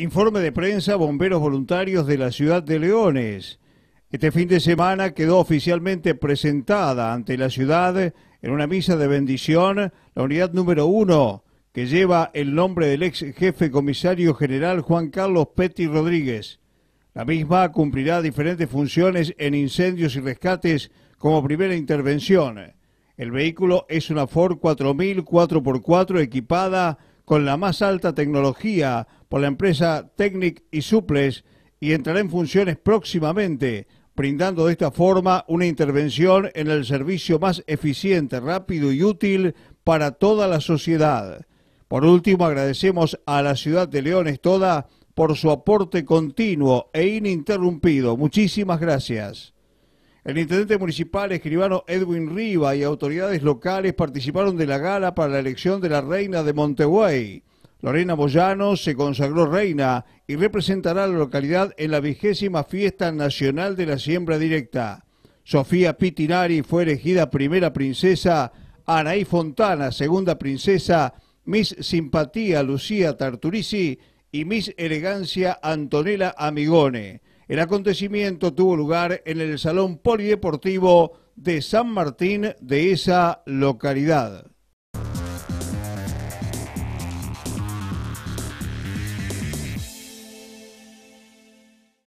Informe de prensa, bomberos voluntarios de la ciudad de Leones. Este fin de semana quedó oficialmente presentada ante la ciudad en una misa de bendición la unidad número uno, que lleva el nombre del ex jefe comisario general Juan Carlos Petty Rodríguez. La misma cumplirá diferentes funciones en incendios y rescates como primera intervención. El vehículo es una Ford 4000 4x4 equipada con la más alta tecnología por la empresa Technic y Suples y entrará en funciones próximamente, brindando de esta forma una intervención en el servicio más eficiente, rápido y útil para toda la sociedad. Por último, agradecemos a la ciudad de Leones toda por su aporte continuo e ininterrumpido. Muchísimas gracias. El intendente municipal escribano Edwin Riva y autoridades locales participaron de la gala para la elección de la reina de Montegüey. Lorena Boyano se consagró reina y representará a la localidad en la vigésima fiesta nacional de la siembra directa. Sofía Pitinari fue elegida primera princesa, Anaí Fontana segunda princesa, Miss Simpatía Lucía Tarturici y Miss Elegancia Antonella Amigone. El acontecimiento tuvo lugar en el Salón Polideportivo de San Martín de esa localidad.